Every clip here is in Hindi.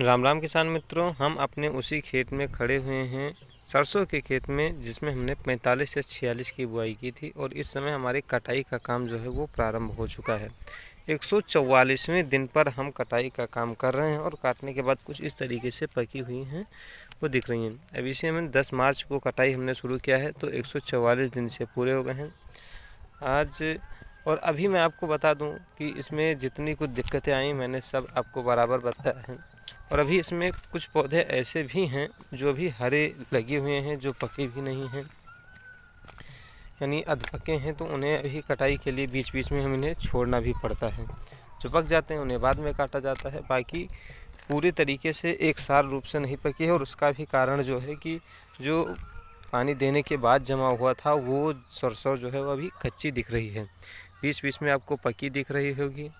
राम राम किसान मित्रों हम अपने उसी खेत में खड़े हुए हैं सरसों के खेत में जिसमें हमने 45 से 46 की बुआई की थी और इस समय हमारी कटाई का काम जो है वो प्रारंभ हो चुका है 144वें दिन पर हम कटाई का काम कर रहे हैं और काटने के बाद कुछ इस तरीके से पकी हुई हैं वो दिख रही हैं अब इसी हमने 10 मार्च को कटाई हमने शुरू किया है तो एक दिन से पूरे हो गए हैं आज और अभी मैं आपको बता दूँ कि इसमें जितनी कुछ दिक्कतें आई मैंने सब आपको बराबर बताया है और अभी इसमें कुछ पौधे ऐसे भी हैं जो भी हरे लगे हुए हैं जो पके भी नहीं हैं यानी अध पके हैं तो उन्हें अभी कटाई के लिए बीच बीच में हम इन्हें छोड़ना भी पड़ता है जो पक जाते हैं उन्हें बाद में काटा जाता है बाकी पूरे तरीके से एक सार रूप से नहीं पकी है और उसका भी कारण जो है कि जो पानी देने के बाद जमा हुआ था वो सरसों जो है वो अभी कच्ची दिख रही है बीच बीच में आपको पकी दिख रही होगी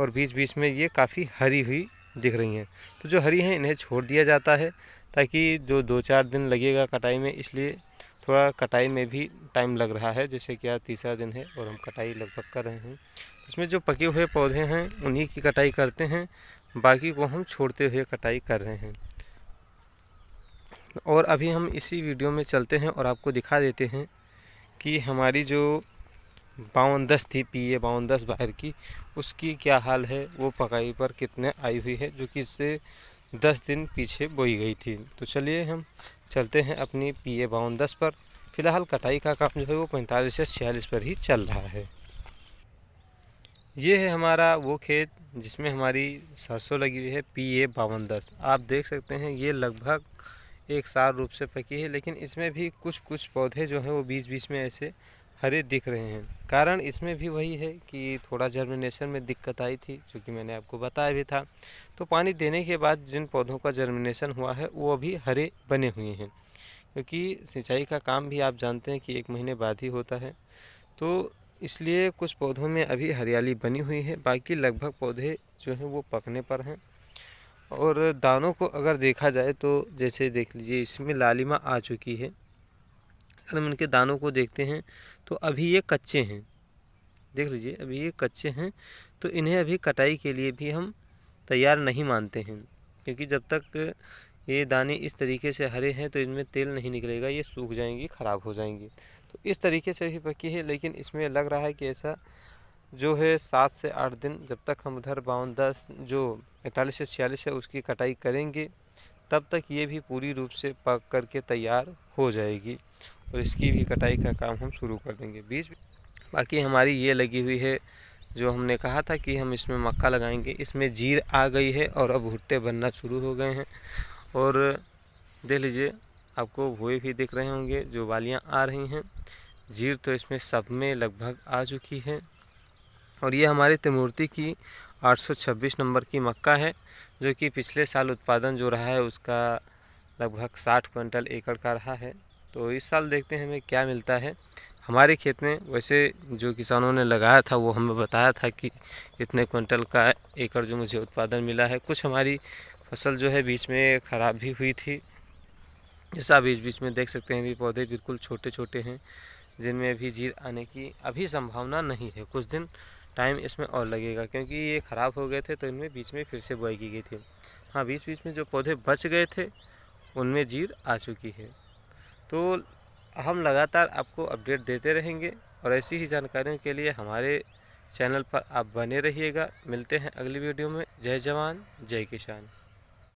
और बीच बीच में ये काफ़ी हरी हुई दिख रही हैं तो जो हरी हैं इन्हें छोड़ दिया जाता है ताकि जो दो चार दिन लगेगा कटाई में इसलिए थोड़ा कटाई में भी टाइम लग रहा है जैसे कि आज तीसरा दिन है और हम कटाई लगभग कर रहे हैं इसमें जो पके हुए पौधे हैं उन्हीं की कटाई करते हैं बाकी को हम छोड़ते हुए कटाई कर रहे हैं और अभी हम इसी वीडियो में चलते हैं और आपको दिखा देते हैं कि हमारी जो बावन दस थी पी ए बावन दस बाहर की उसकी क्या हाल है वो पकाई पर कितने आई हुई है जो कि इससे दस दिन पीछे बोई गई थी तो चलिए हम चलते हैं अपनी पी ए बावन दस पर फ़िलहाल कटाई का काम जो है वो पैंतालीस से छियालीस पर ही चल रहा है ये है हमारा वो खेत जिसमें हमारी सरसों लगी हुई है पी ए बावन दस आप देख सकते हैं ये लगभग एक साल रूप से पकी है लेकिन इसमें भी कुछ कुछ पौधे जो हैं वो बीच बीच में ऐसे हरे दिख रहे हैं कारण इसमें भी वही है कि थोड़ा जर्मिनेशन में दिक्कत आई थी जो कि मैंने आपको बताया भी था तो पानी देने के बाद जिन पौधों का जर्मिनेशन हुआ है वो अभी हरे बने हुए हैं क्योंकि सिंचाई का काम भी आप जानते हैं कि एक महीने बाद ही होता है तो इसलिए कुछ पौधों में अभी हरियाली बनी हुई है बाकी लगभग पौधे जो हैं वो पकने पर हैं और दानों को अगर देखा जाए तो जैसे देख लीजिए इसमें लालिमा आ चुकी है अगर हम इनके दानों को देखते हैं तो अभी ये कच्चे हैं देख लीजिए अभी ये कच्चे हैं तो इन्हें अभी कटाई के लिए भी हम तैयार नहीं मानते हैं क्योंकि जब तक ये दाने इस तरीके से हरे हैं तो इनमें तेल नहीं निकलेगा ये सूख जाएंगे ख़राब हो जाएंगे तो इस तरीके से भी पकी है लेकिन इसमें लग रहा है कि ऐसा जो है सात से आठ दिन जब तक हम उधर बावन दस जो पैंतालीस से छियालीस है उसकी कटाई करेंगे तब तक ये भी पूरी रूप से पक करके तैयार हो जाएगी और इसकी भी कटाई का काम हम शुरू कर देंगे बीज बाकी हमारी ये लगी हुई है जो हमने कहा था कि हम इसमें मक्का लगाएंगे इसमें जीर आ गई है और अब भुट्टे बनना शुरू हो गए हैं और देख लीजिए आपको भुए भी दिख रहे होंगे जो बालियाँ आ रही हैं जीर तो इसमें सब में लगभग आ चुकी है और ये हमारे तिमूर्ति की 826 नंबर की मक्का है जो कि पिछले साल उत्पादन जो रहा है उसका लगभग 60 क्विंटल एकड़ का रहा है तो इस साल देखते हैं हमें क्या मिलता है हमारे खेत में वैसे जो किसानों ने लगाया था वो हमें बताया था कि इतने क्विंटल का एकड़ जो मुझे उत्पादन मिला है कुछ हमारी फसल जो है बीच में ख़राब भी हुई थी जैसा बीच बीच में देख सकते हैं अभी पौधे बिल्कुल छोटे छोटे हैं जिनमें अभी जीर आने की अभी संभावना नहीं है कुछ दिन टाइम इसमें और लगेगा क्योंकि ये ख़राब हो गए थे तो इनमें बीच में फिर से बुआई की गई थी हाँ बीच बीच में जो पौधे बच गए थे उनमें जीर आ चुकी है तो हम लगातार आपको अपडेट देते रहेंगे और ऐसी ही जानकारियों के लिए हमारे चैनल पर आप बने रहिएगा मिलते हैं अगली वीडियो में जय जवान जय किसान